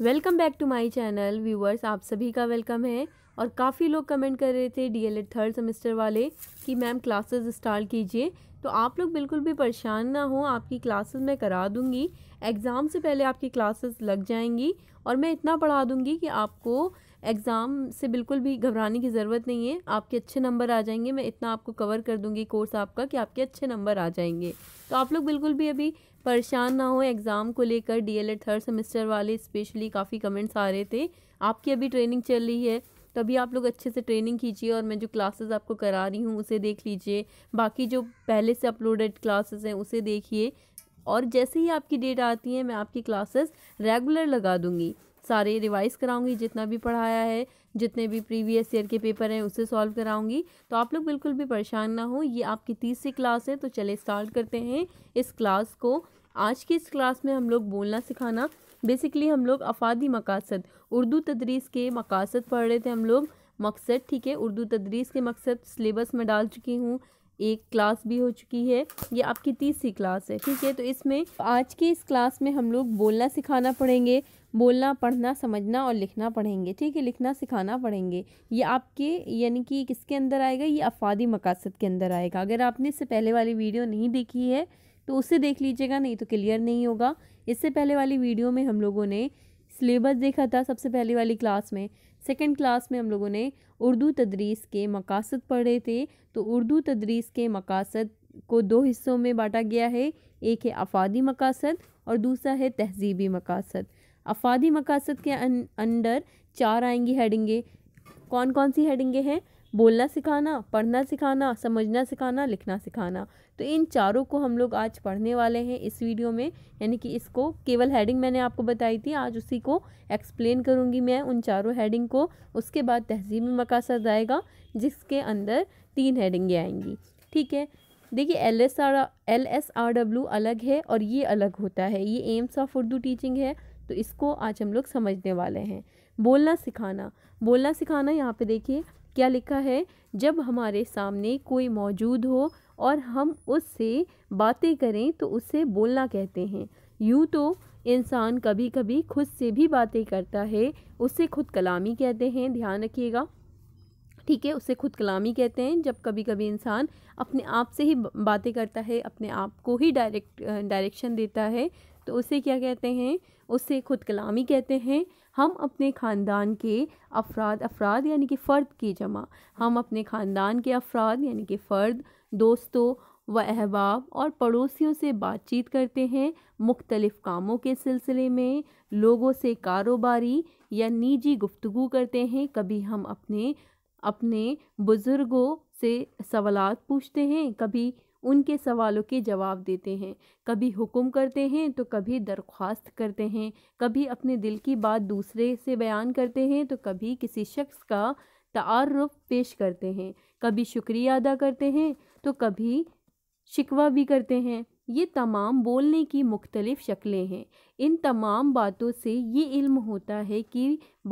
welcome back to my channel viewers आप सभी का वेलकम है और काफ़ी लोग कमेंट कर रहे थे एड थर्ड सेमेस्टर वाले कि मैम क्लासेस स्टार्ट कीजिए तो आप लोग बिल्कुल भी परेशान ना हो आपकी क्लासेस मैं करा दूँगी एग्ज़ाम से पहले आपकी क्लासेस लग जाएंगी और मैं इतना पढ़ा दूंगी कि आपको एग्ज़ाम से बिल्कुल भी घबराने की ज़रूरत नहीं है आपके अच्छे नंबर आ जाएंगे मैं इतना आपको कवर कर दूँगी कोर्स आपका कि आपके अच्छे नंबर आ जाएंगे तो आप लोग बिल्कुल भी अभी परेशान ना हो एग्ज़ाम को लेकर डीएलएड थर्ड सेमेस्टर वाले स्पेशली काफ़ी कमेंट्स आ रहे थे आपकी अभी ट्रेनिंग चल रही है तो अभी आप लोग अच्छे से ट्रेनिंग कीजिए और मैं जो क्लासेस आपको करा रही हूँ उसे देख लीजिए बाकी जो पहले से अपलोडेड क्लासेस हैं उसे देखिए और जैसे ही आपकी डेट आती है मैं आपकी क्लासेस रेगुलर लगा दूँगी सारे रिवाइज़ कराऊँगी जितना भी पढ़ाया है जितने भी प्रीवियस ईयर के पेपर हैं उसे सॉल्व कराऊंगी तो आप लोग बिल्कुल भी परेशान ना हो ये आपकी तीसरी क्लास है तो चले स्टार्ट करते हैं इस क्लास को आज की इस क्लास में हम लोग बोलना सिखाना बेसिकली हम लोग अफादी मकासद उर्दू तदरीस के मकासद पढ़ रहे थे हम लोग मकसद ठीक है उर्दू तदरीस के मकसद सिलेबस में डाल चुकी हूँ एक क्लास भी हो चुकी है ये आपकी तीसरी क्लास है ठीक है तो इसमें आज की इस क्लास में हम लोग बोलना सिखाना पड़ेंगे बोलना पढ़ना समझना और लिखना पढ़ेंगे ठीक है लिखना सिखाना पढ़ेंगे ये आपके यानी कि किसके अंदर आएगा ये अफादी मकासद के अंदर आएगा अगर आपने इससे पहले वाली वीडियो नहीं देखी है तो उसे देख लीजिएगा नहीं तो क्लियर नहीं होगा इससे पहले वाली वीडियो में हम लोगों ने सिलेबस देखा था सबसे पहले वाली क्लास में सेकेंड क्लास में हम लोगों ने उर्दू तदरीस के मकासद पढ़े थे तो उर्दू तदरीस के मकासद को दो हिस्सों में बांटा गया है एक है अफादी मकासद और दूसरा है तहजीबी मकासद अफादी मकासद के अंडर चार आएंगी हेडिंगे कौन कौन सी हेडिंगे हैं बोलना सिखाना पढ़ना सिखाना समझना सिखाना लिखना सिखाना तो इन चारों को हम लोग आज पढ़ने वाले हैं इस वीडियो में यानी कि इसको केवल हेडिंग मैंने आपको बताई थी आज उसी को एक्सप्लेन करूँगी मैं उन चारों हेडिंग को उसके बाद तहजीब मकासद आएगा जिसके अंदर तीन हेडिंगें आएंगी ठीक है देखिए L S R L S R W अलग है और ये अलग होता है ये एम्स ऑफ उर्दू टीचिंग है तो इसको आज हम लोग समझने वाले हैं बोलना सिखाना बोलना सिखाना यहाँ पे देखिए क्या लिखा है जब हमारे सामने कोई मौजूद हो और हम उससे बातें करें तो उसे बोलना कहते हैं यूँ तो इंसान कभी कभी खुद से भी बातें करता है उसे खुद कलामी कहते हैं ध्यान रखिएगा ठीक है उसे खुद कलामी कहते हैं जब कभी कभी इंसान अपने आप से ही बातें करता है अपने आप को ही डायरेक्ट डायरेक्शन देता है तो उसे क्या कहते हैं उसे खुद कलामी कहते हैं हम अपने ख़ानदान के अफराद अफराद यानी कि फ़र्द की जमा हम अपने ख़ानदान के अफराद यानी कि फ़र्द दोस्तों व अहबाब और पड़ोसियों से बातचीत करते हैं मुख्तलिफ़ कामों के सिलसिले में लोगों से कारोबारी या निजी गुफ्तु करते हैं कभी हम अपने अपने बुज़ुर्गों से सवाल पूछते हैं कभी उनके सवालों के जवाब देते हैं कभी हुक्म करते हैं तो कभी दरख्वास्त करते हैं कभी अपने दिल की बात दूसरे से बयान करते हैं तो कभी किसी शख्स का तारफ़ पेश करते हैं कभी शुक्रिया अदा करते हैं तो कभी शिकवा भी करते हैं ये तमाम बोलने की मुख्तलिफ़ शक्लें हैं इन तमाम बातों से ये इल्म होता है कि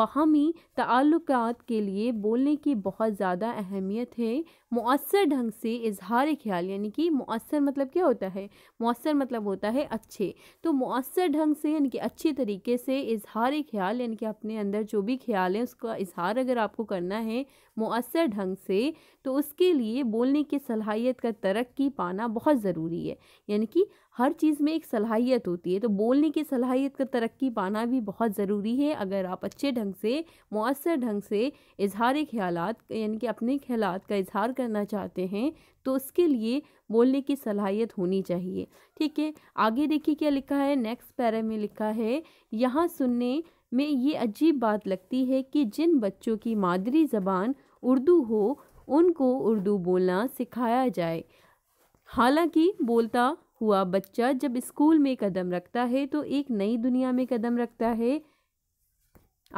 बाहमी तल्लक के लिए बोलने की बहुत ज़्यादा अहमियत है मौसर ढंग से इजहार ख्याल यानी कि मौसर मतलब क्या होता है मौसर मतलब होता है अच्छे तो मौसर ढंग से यानी कि अच्छे तरीके से इजहार ख्याल यानी कि अपने अंदर जो भी ख्याल है उसका इजहार अगर आपको करना है मौसर ढंग से तो उसके लिए बोलने की सलाहियत का तरक्की पाना बहुत ज़रूरी है यानी कि हर चीज़ में एक सलाहियत होती है तो बोलने की सलाहियत का तरक्की पाना भी बहुत ज़रूरी है अगर आप अच्छे ढंग से मौसर ढंग से इजहार ख्याल यानी कि अपने ख्याल का इजहार करना चाहते हैं तो उसके लिए बोलने की सलाहियत होनी चाहिए ठीक है आगे देखिए क्या लिखा है नेक्स्ट पैरा में लिखा है यहाँ सुनने में ये अजीब बात लगती है कि जिन बच्चों की मादरी ज़बान उर्दू हो उनको उर्दू बोलना सिखाया जाए हालांकि बोलता हुआ बच्चा जब स्कूल में कदम रखता है तो एक नई दुनिया में कदम रखता है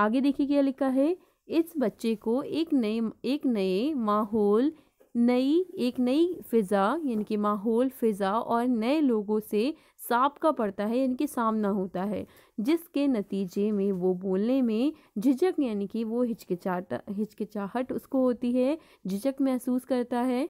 आगे देखिए क्या लिखा है इस बच्चे को एक नए एक नए माहौल नई एक नई फ़िज़ा यानी कि माहौल फ़िज़ा और नए लोगों से सांप का पड़ता है यानी कि सामना होता है जिसके नतीजे में वो बोलने में झिझक यानी कि वो हिचकिचाता हिचकिचाहट उसको होती है झिझक महसूस करता है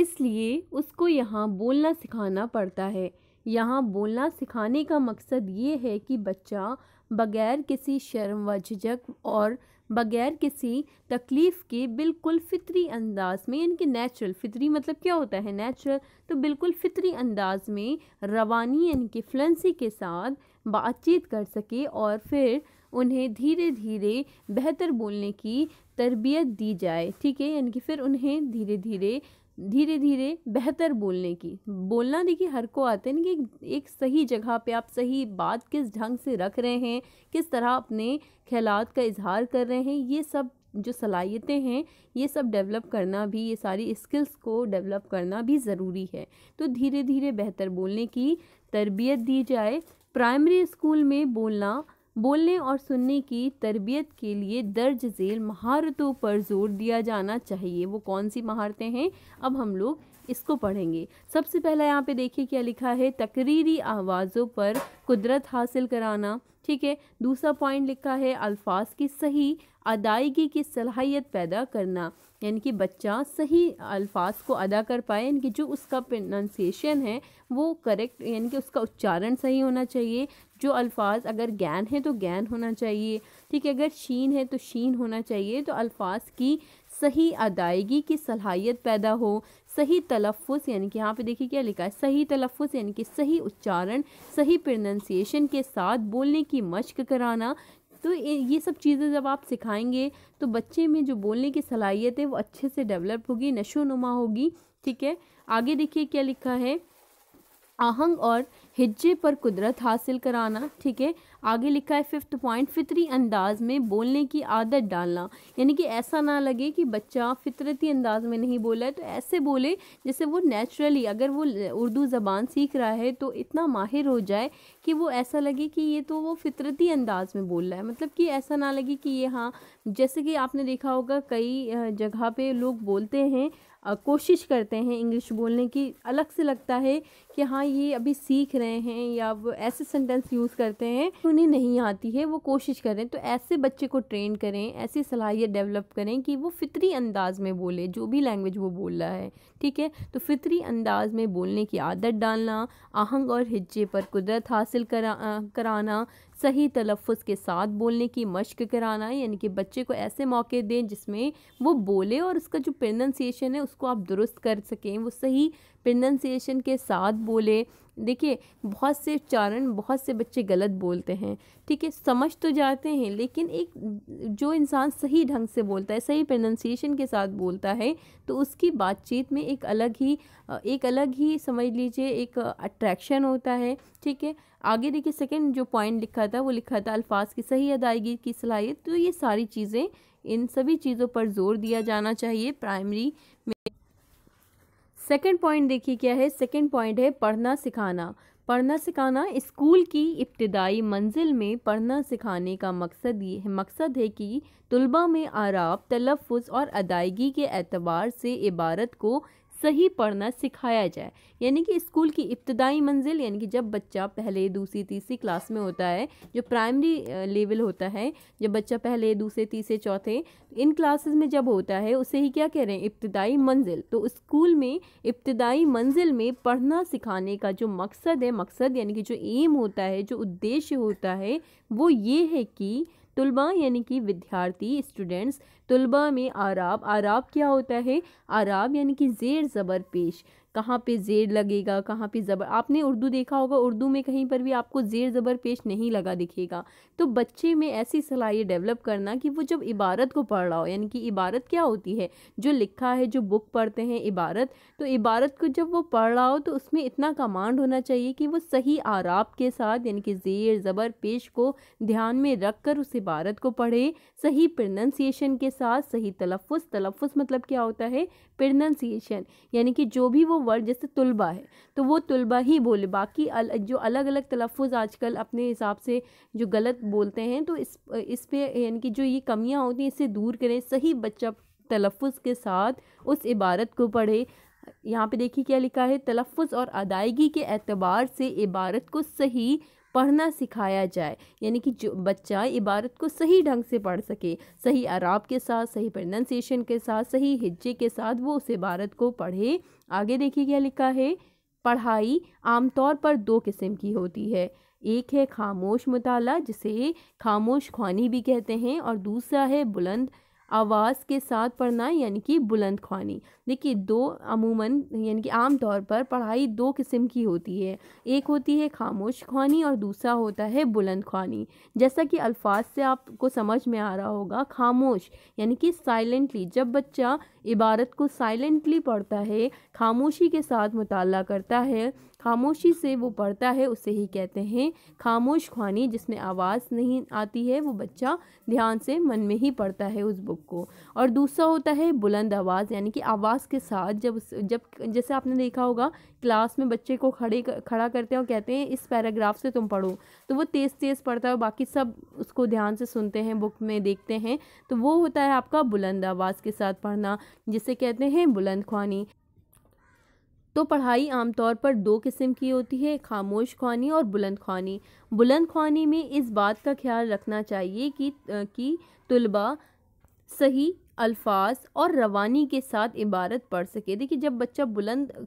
इसलिए उसको यहाँ बोलना सिखाना पड़ता है यहाँ बोलना सिखाने का मकसद ये है कि बच्चा बग़ैर किसी शर्म व झिझक और बग़ैर किसी तकलीफ़ के बिल्कुल फ़ितरी अंदाज में यानी कि नेचुरल फ़ितरी मतलब क्या होता है नेचुरल तो बिल्कुल फ़ितरी अंदाज में रवानी यानी कि फ्लंसी के साथ बातचीत कर सके और फिर उन्हें धीरे धीरे बेहतर बोलने की तरबियत दी जाए ठीक है यानी कि फिर उन्हें धीरे धीरे धीरे धीरे बेहतर बोलने की बोलना देखिए हर को आते हैं कि एक सही जगह पे आप सही बात किस ढंग से रख रहे हैं किस तरह अपने ख्यालात का इजहार कर रहे हैं ये सब जो सलाहियतें हैं ये सब डेवलप करना भी ये सारी स्किल्स को डेवलप करना भी ज़रूरी है तो धीरे धीरे बेहतर बोलने की तरबियत दी जाए प्राइमरी स्कूल में बोलना बोलने और सुनने की तरबियत के लिए दर्ज झेल महारतों पर जोर दिया जाना चाहिए वो कौन सी महारतें हैं अब हम लोग इसको पढ़ेंगे सबसे पहला यहाँ पे देखिए क्या लिखा है तकरीरी आवाज़ों पर कुदरत हासिल कराना ठीक है दूसरा पॉइंट लिखा है अल्फाज की सही अदायगी की सलाहियत पैदा करना यानी कि बच्चा सही अल्फाज को अदा कर पाए यानी कि जो उसका प्रनाउंसिएशन है वो करेक्ट यानी कि उसका उच्चारण सही होना चाहिए जो अल्फाज अगर ज्ञान है तो ज्ञान होना चाहिए ठीक है अगर शीन है तो शीन होना चाहिए तो अल्फाज की सही अदायगी की सलाहियत पैदा हो सही तलफ़ यानी कि यहाँ पे देखिए क्या लिखा है सही तलफ़ यानी कि सही उच्चारण सही प्रोनंसिएशन के साथ बोलने की मशक कराना तो ये सब चीज़ें जब आप सिखाएंगे तो बच्चे में जो बोलने की सलाहियत है वो अच्छे से डेवलप होगी नशो नुमा होगी ठीक है आगे देखिए क्या लिखा है आहंग और हिज्जे पर कुदरत हासिल कराना ठीक है आगे लिखा है फिफ्थ पॉइंट फितरी अंदाज में बोलने की आदत डालना यानी कि ऐसा ना लगे कि बच्चा फितरती अंदाज में नहीं बोला है तो ऐसे बोले जैसे वो नेचुरली अगर वो उर्दू ज़बान सीख रहा है तो इतना माहिर हो जाए कि वो ऐसा लगे कि ये तो वो फितरती अंदाज में बोल रहा है मतलब कि ऐसा ना लगे कि ये हाँ जैसे कि आपने देखा होगा कई जगह पे लोग बोलते हैं कोशिश करते हैं इंग्लिश बोलने की अलग से लगता है कि हाँ ये अभी सीख रहे हैं या वो ऐसे सेंटेंस यूज़ करते हैं उन्हें नहीं आती है वो कोशिश कर रहे हैं तो ऐसे बच्चे को ट्रेन करें ऐसी सलाहियत डेवलप करें कि वो फितरी अंदाज़ में बोले जो भी लैंग्वेज वो बोल रहा है ठीक है तो फितरी अंदाज़ में बोलने की आदत डालना आहंग और हिज्जे पर कुदरत हासिल करा कराना सही तलफ़ के साथ बोलने की मश्क कराना यानी कि बच्चे को ऐसे मौके दें जिसमें वो बोले और उसका जो प्रोनाउंसिएशन है उसको आप दुरुस्त कर सकें वो सही प्रनंसिएशन के साथ बोले देखिए बहुत से उच्चारण बहुत से बच्चे गलत बोलते हैं ठीक है समझ तो जाते हैं लेकिन एक जो इंसान सही ढंग से बोलता है सही प्रोनंसिएशन के साथ बोलता है तो उसकी बातचीत में एक अलग ही एक अलग ही समझ लीजिए एक अट्रैक्शन होता है ठीक है आगे देखिए सेकंड जो पॉइंट लिखा था वो लिखा था अल्फाज की सही अदायगी की सलाहियत तो ये सारी चीज़ें इन सभी चीज़ों पर जोर दिया जाना चाहिए प्राइमरी सेकंड पॉइंट देखिए क्या है सेकंड पॉइंट है पढ़ना सिखाना पढ़ना सिखाना स्कूल की इब्तदाई मंजिल में पढ़ना सिखाने का मकसद ये है मकसद है कि तलबा में आराब तलफ़ और अदायगी के अतबार से इबारत को सही पढ़ना सिखाया जाए यानी कि स्कूल की इब्तदाई मंजिल यानी कि जब बच्चा पहले दूसरी तीसरी क्लास में होता है जो प्राइमरी लेवल होता है जब बच्चा पहले दूसरे तीसरे चौथे इन क्लासेस में जब होता है उसे ही क्या कह रहे हैं इब्तदाई मंजिल तो स्कूल में इब्तदाई मंजिल में पढ़ना सिखाने का जो मकसद है मकसद यानी कि जो एम होता है जो उद्देश्य होता है वो ये है कि तुलबा यानी कि विद्यार्थी स्टूडेंट्स तुलबा में आराब आराब क्या होता है आराब यानी कि ज़ेर ज़बर पेश कहाँ पे जेर लगेगा कहाँ पे ज़बर आपने उर्दू देखा होगा उर्दू में कहीं पर भी आपको जेर ज़बर पेश नहीं लगा दिखेगा तो बच्चे में ऐसी सलाह डेवलप करना कि वो जब इबारत को पढ़ रहा हो यानी कि इबारत क्या होती है जो लिखा है जो बुक पढ़ते हैं इबारत तो इबारत को जब वो पढ़ रहा हो तो उसमें इतना कमांड होना चाहिए कि वो सही आराब के साथ यानी कि जेर ज़बर पेश को ध्यान में रख कर उस इबारत को पढ़े सही प्रनंसिएशन के साथ सही तलफ़ तलफ़ मतलब क्या होता है प्रनंसिएशन यानी कि जो भी वो वर्ड जैसे तुलबा है तो वो तुलबा ही बोले बाकी अल, जो अलग अलग तलफ़ आजकल अपने हिसाब से जो गलत बोलते हैं तो इस इस पर यानी कि जो ये कमियाँ होती हैं इसे दूर करें सही बच्चा तलफ़ के साथ उस इबारत को पढ़े यहाँ पे देखिए क्या लिखा है तलफ़ और अदायगी के एतबार से इबारत को सही पढ़ना सिखाया जाए यानी कि जो बच्चा इबारत को सही ढंग से पढ़ सके सही आराब के साथ सही प्रनंसिएशन के साथ सही हिज्जे के साथ वो उस इबारत को पढ़े आगे देखिए क्या लिखा है पढ़ाई आमतौर पर दो किस्म की होती है एक है खामोश मुताला जिसे खामोश खानी भी कहते हैं और दूसरा है बुलंद आवाज़ के साथ पढ़ना यानी कि बुलंद ख्वानी देखिए दो अमूमन यानी कि आम तौर पर पढ़ाई दो किस्म की होती है एक होती है खामोश ख्वानी और दूसरा होता है बुलंद ख्वानी जैसा कि अल्फाज से आपको समझ में आ रहा होगा खामोश यानी कि साइलेंटली जब बच्चा इबारत को साइलेंटली पढ़ता है खामोशी के साथ मुताल करता है खामोशी से वो पढ़ता है उसे ही कहते हैं खामोश खानी जिसमें आवाज़ नहीं आती है वो बच्चा ध्यान से मन में ही पढ़ता है उस बुक को और दूसरा होता है बुलंद आवाज़ यानी कि आवाज़ के साथ जब जब जैसे आपने देखा होगा क्लास में बच्चे को खड़े खड़ा करते हैं और कहते हैं इस पैराग्राफ से तुम पढ़ो तो वो तेज़ तेज़ पढ़ता है और बाकी सब उसको ध्यान से सुनते हैं बुक में देखते हैं तो वो होता है आपका बुलंद आवाज़ के साथ पढ़ना जिसे कहते हैं बुलंद ख्वानी तो पढ़ाई आमतौर पर दो किस्म की होती है खामोश खानी और बुलंद खानी बुलंद खानी में इस बात का ख्याल रखना चाहिए कि कि तलबा सही अल्फाज और रवानी के साथ इबारत पढ़ सके देखिए जब बच्चा बुलंद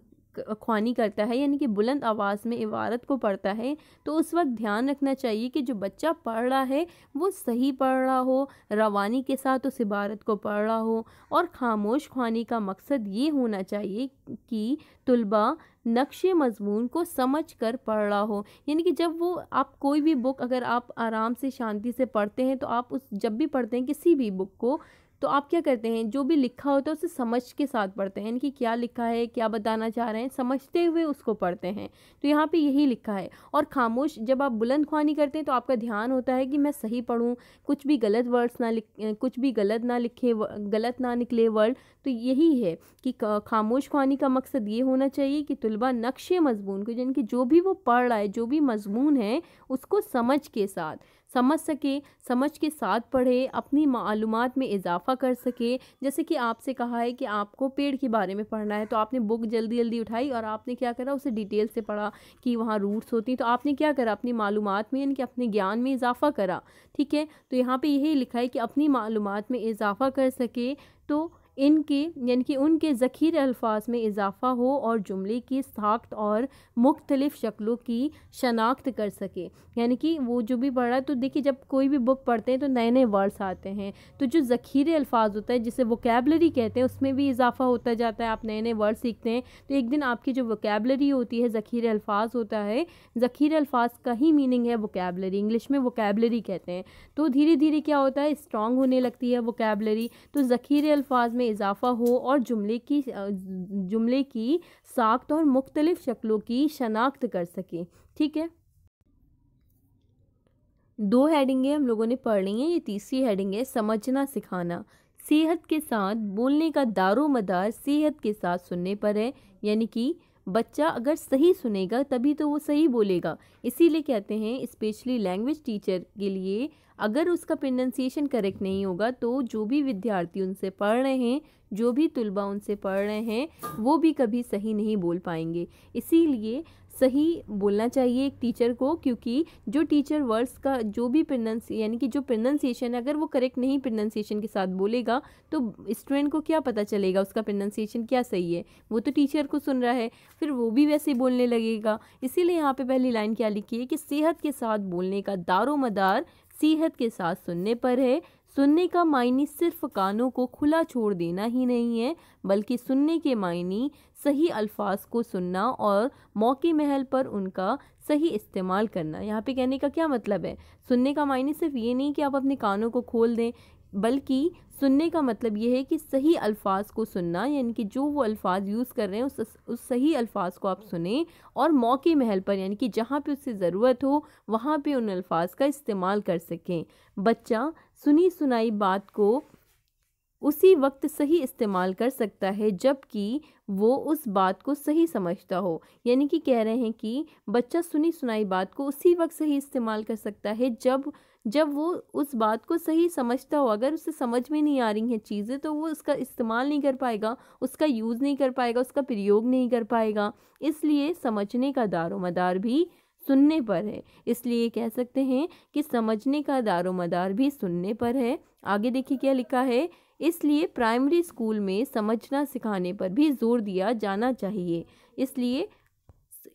ख्वानी करता है यानी कि बुलंद आवाज़ में इबारत को पढ़ता है तो उस वक्त ध्यान रखना चाहिए कि जो बच्चा पढ़ रहा है वो सही पढ़ रहा हो रवानी के साथ उस इबारत को पढ़ रहा हो और खामोश ख्वानी का मकसद ये होना चाहिए कि तलबा नक्श मजमून को समझ कर पढ़ रहा हो यानी कि जब वो आप कोई भी बुक अगर आप आराम से शांति से पढ़ते हैं तो आप उस जब भी पढ़ते हैं किसी भी बुक को तो आप क्या करते हैं जो भी लिखा होता है उसे समझ के साथ पढ़ते हैं यानी कि क्या लिखा है क्या बताना चाह रहे हैं समझते हुए उसको पढ़ते हैं तो यहाँ पे यही लिखा है और खामोश जब आप बुलंद ख्वानी करते हैं तो आपका ध्यान होता है कि मैं सही पढ़ूँ कुछ भी गलत वर्ड्स ना लिख कुछ भी गलत ना लिखे गलत ना निकले वर्ड तो यही है कि खामोश खानी का मकसद ये होना चाहिए कि तलबा नक्शे मजमून को यानी कि जो भी वो पढ़ रहा है जो भी मजमून है उसको समझ के साथ समझ सके समझ के साथ पढ़े अपनी मालूम में इजाफा कर सके जैसे कि आपसे कहा है कि आपको पेड़ के बारे में पढ़ना है तो आपने बुक जल्दी जल्दी उठाई और आपने क्या करा उसे डिटेल से पढ़ा कि वहाँ रूट्स होती तो आपने क्या करा अपनी मालूम में यानी कि अपने ज्ञान में इजाफा करा ठीक है तो यहाँ पर यही लिखा है कि अपनी मालूम में इजाफा कर सके तो इनके यानी कि उनके ज़ख़ीर अल्फाज में इजाफ़ा हो और जुमले की साख्त और मुख्तलिफ़ शक्लों की शनाख्त कर सके यानी कि वो जो भी पढ़ रहा है तो देखिए जब कोई भी बुक पढ़ते हैं तो नए नए वर्ड्स आते हैं तो जो ज़ख़ीर अल्फाज होता है जिसे वोकेबलरी कहते हैं उसमें भी इजाफ़ा होता जाता है आप नए नए वर्ड सीखते हैं तो एक दिन आपकी जो वोकेबलरी होती है ज़ख़ीर अल्फाज होता है ज़ख़ीर अल्फाज का ही मीनिंग है वोकेबलरी इंग्लिश में वोकेबलरी कहते हैं तो धीरे धीरे क्या होता है स्ट्रॉन्ग होने लगती है वोकेबलरी तो ज़ख़ीर अल्फाज में इजाफा हो और जुमले की जुमले की साख्त और मुख्तलिफ़ शक्लों की शनाख्त कर सकें ठीक है दो हेडिंगें हम लोगों ने पढ़ ली हैं ये तीसरी हेडिंग है समझना सिखाना सेहत के साथ बोलने का दारो मदार सेहत के साथ सुनने पर है यानी कि बच्चा अगर सही सुनेगा तभी तो वो सही बोलेगा इसीलिए कहते हैं स्पेशली लैंग्वेज टीचर के लिए अगर उसका प्रोनंसिएशन करेक्ट नहीं होगा तो जो भी विद्यार्थी उनसे पढ़ रहे हैं जो भी तुलबा उनसे पढ़ रहे हैं वो भी कभी सही नहीं बोल पाएंगे इसीलिए सही बोलना चाहिए एक टीचर को क्योंकि जो टीचर वर्ड्स का जो भी प्रनंस यानी कि जो प्रनंसिएशन अगर वो करेक्ट नहीं प्रनंसिएशन के साथ बोलेगा तो स्टूडेंट को क्या पता चलेगा उसका प्रनंसिएशन क्या सही है वो तो टीचर को सुन रहा है फिर वो भी वैसे बोलने लगेगा इसीलिए यहाँ पे पहली लाइन क्या लिखी है कि सेहत के साथ बोलने का दारो मदार नसीहत के साथ सुनने पर है सुनने का मायने सिर्फ कानों को खुला छोड़ देना ही नहीं है बल्कि सुनने के मायने सही अल्फाज को सुनना और मौके महल पर उनका सही इस्तेमाल करना यहाँ पे कहने का क्या मतलब है सुनने का मायने सिर्फ ये नहीं कि आप अपने कानों को खोल दें बल्कि सुनने का मतलब ये है कि सही अल्फाज को सुनना यानी कि जो वो अल्फाज यूज़ कर रहे हैं उस उस सही अल्फाज को आप सुने और मौके महल पर यानी कि जहाँ पे उससे ज़रूरत हो वहाँ पे उन अल्फाज का इस्तेमाल कर सकें बच्चा सुनी सुनाई बात को उसी वक्त सही इस्तेमाल कर सकता है जबकि वो उस बात को सही समझता हो यानी कि कह रहे हैं कि बच्चा सुनी सुनाई बात को उसी वक्त सही इस्तेमाल कर सकता है जब जब वो उस बात को सही समझता हो अगर उसे समझ में नहीं आ रही हैं चीज़ें तो वो उसका इस्तेमाल नहीं कर पाएगा उसका यूज़ नहीं कर पाएगा उसका प्रयोग नहीं कर पाएगा इसलिए समझने का दारो मदार भी सुनने पर है इसलिए कह सकते हैं कि समझने का दारो मदार भी सुनने पर है आगे देखिए क्या लिखा है इसलिए प्राइमरी स्कूल में समझना सिखाने पर भी जोर दिया जाना चाहिए इसलिए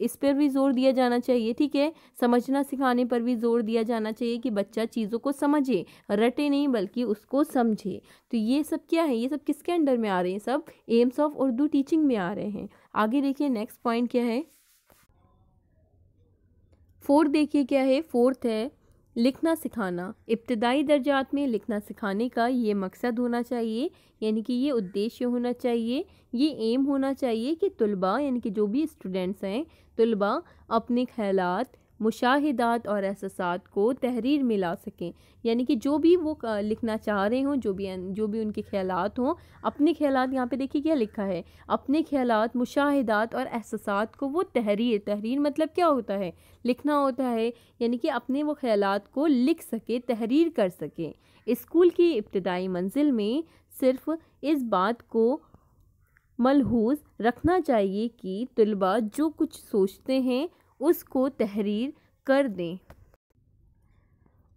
इस पर भी जोर दिया जाना चाहिए ठीक है समझना सिखाने पर भी जोर दिया जाना चाहिए कि बच्चा चीज़ों को समझे रटे नहीं बल्कि उसको समझे तो ये सब क्या है ये सब किसके अंडर में आ रहे हैं सब एम्स ऑफ उर्दू टीचिंग में आ रहे हैं आगे देखिए नेक्स्ट पॉइंट क्या है फोर्थ देखिए क्या है फोर्थ है लिखना सिखाना इब्तदाई दर्जात में लिखना सिखाने का ये मकसद होना चाहिए यानी कि ये उद्देश्य होना चाहिए ये एम होना चाहिए कि तलबा यानी कि जो भी स्टूडेंट्स हैं तलबा अपने ख्याल मुशाहिदात और एहसास को तहरीर में ला सकें यानी कि जो भी वो लिखना चाह रहे हों जो भी जो भी उनके ख्याल हों अपने ख्याल यहाँ पे देखिए क्या लिखा है अपने ख्याल मुशाहिदात और एहसास को वो तहरीर तहरीर मतलब क्या होता है लिखना होता है यानी कि अपने वो ख्याल को लिख सके तहरीर कर सके स्कूल की इब्तदाई मंजिल में सिर्फ इस बात को मलहूज रखना चाहिए कि तलबा जो कुछ सोचते हैं उसको तहरीर कर दें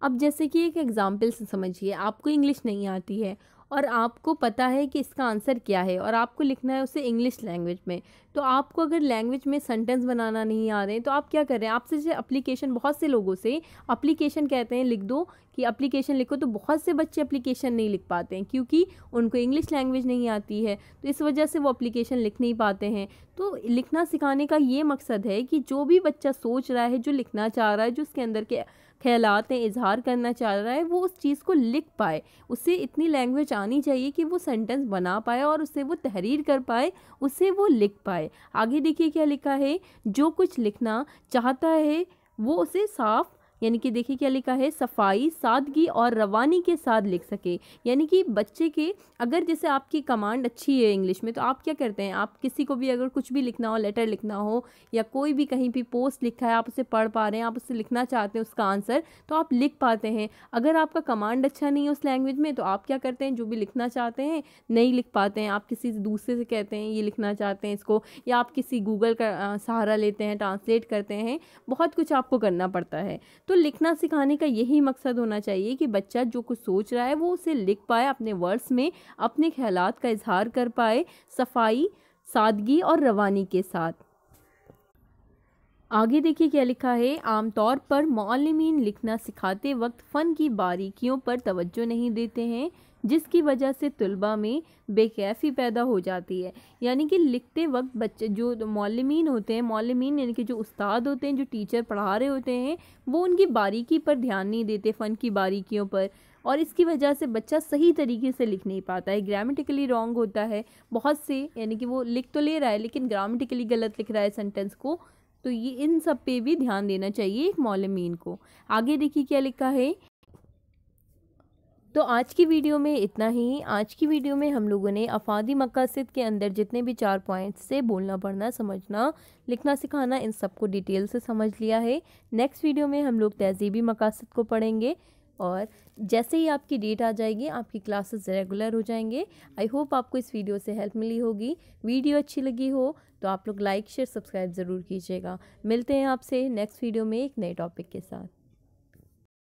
अब जैसे कि एक एग्ज़ाम्पल से समझिए आपको इंग्लिश नहीं आती है और आपको पता है कि इसका आंसर क्या है और आपको लिखना है उसे इंग्लिश लैंग्वेज में तो आपको अगर लैंग्वेज में सेंटेंस बनाना नहीं आ रहे हैं तो आप क्या कर रहे हैं आपसे जैसे अप्लीकेशन बहुत से लोगों से अप्लीकेशन कहते हैं लिख दो कि अप्लीकेशन लिखो तो बहुत से बच्चे अप्लीकेशन नहीं लिख पाते हैं क्योंकि उनको इंग्लिश लैंग्वेज नहीं आती है तो इस वजह से वो अप्लीकेशन लिख नहीं पाते हैं तो लिखना सिखाने का ये मकसद है कि जो भी बच्चा सोच रहा है जो लिखना चाह रहा है जो उसके अंदर के ख्यालात हैं इजहार करना चाह रहा है वो उस चीज़ को लिख पाए उसे इतनी लैंग्वेज आनी चाहिए कि वो सेंटेंस बना पाए और उससे वो तहरीर कर पाए उसे वो लिख पाए आगे देखिए क्या लिखा है जो कुछ लिखना चाहता है वो उसे साफ यानी कि देखिए क्या लिखा है सफाई सादगी और रवानी के साथ लिख सके यानी कि बच्चे के अगर जैसे आपकी कमांड अच्छी है इंग्लिश में तो आप क्या करते हैं आप किसी को भी अगर कुछ भी लिखना हो लेटर लिखना हो या कोई भी कहीं भी पोस्ट लिखा है आप उसे पढ़ पा रहे हैं आप उसे लिखना चाहते हैं उसका आंसर तो आप लिख पाते हैं अगर आपका कमांड अच्छा नहीं है उस लैंग्वेज में तो आप क्या करते हैं जो भी लिखना चाहते हैं नहीं लिख पाते हैं आप किसी दूसरे से कहते हैं ये लिखना चाहते हैं इसको या आप किसी गूगल का सहारा लेते हैं ट्रांसलेट करते हैं बहुत कुछ आपको करना पड़ता है तो लिखना सिखाने का यही मकसद होना चाहिए कि बच्चा जो कुछ सोच रहा है वो उसे लिख पाए अपने वर्ड्स में अपने ख्याल का इजहार कर पाए सफाई सादगी और रवानी के साथ आगे देखिए क्या लिखा है आमतौर पर मौलमीन लिखना सिखाते वक्त फ़न की बारीकियों पर तवज्जो नहीं देते हैं जिसकी वजह से तलबा में बेकैफ़ी पैदा हो जाती है यानी कि लिखते वक्त बच्चे जो मौलमीन होते हैं मौलमीन यानी कि जो उस्ताद होते हैं जो टीचर पढ़ा रहे होते हैं वो उनकी बारीकी पर ध्यान नहीं देते फ़न की बारीकियों पर और इसकी वजह से बच्चा सही तरीके से लिख नहीं पाता है ग्रामेटिकली रॉन्ग होता है बहुत से यानी कि वो लिख तो ले रहा है लेकिन ग्रामेटिकली गलत लिख रहा है सेंटेंस को तो ये इन सब पे भी ध्यान देना चाहिए एक मौलमीन को आगे देखिए क्या लिखा है तो आज की वीडियो में इतना ही आज की वीडियो में हम लोगों ने अफादी मकासद के अंदर जितने भी चार पॉइंट्स से बोलना पढ़ना समझना लिखना सिखाना इन सबको डिटेल से समझ लिया है नेक्स्ट वीडियो में हम लोग तहजीबी मकासद को पढ़ेंगे और जैसे ही आपकी डेट आ जाएगी आपकी क्लासेस रेगुलर हो जाएंगे आई होप आपको इस वीडियो से हेल्प मिली होगी वीडियो अच्छी लगी हो तो आप लोग लाइक शेयर सब्सक्राइब ज़रूर कीजिएगा मिलते हैं आपसे नेक्स्ट वीडियो में एक नए टॉपिक के साथ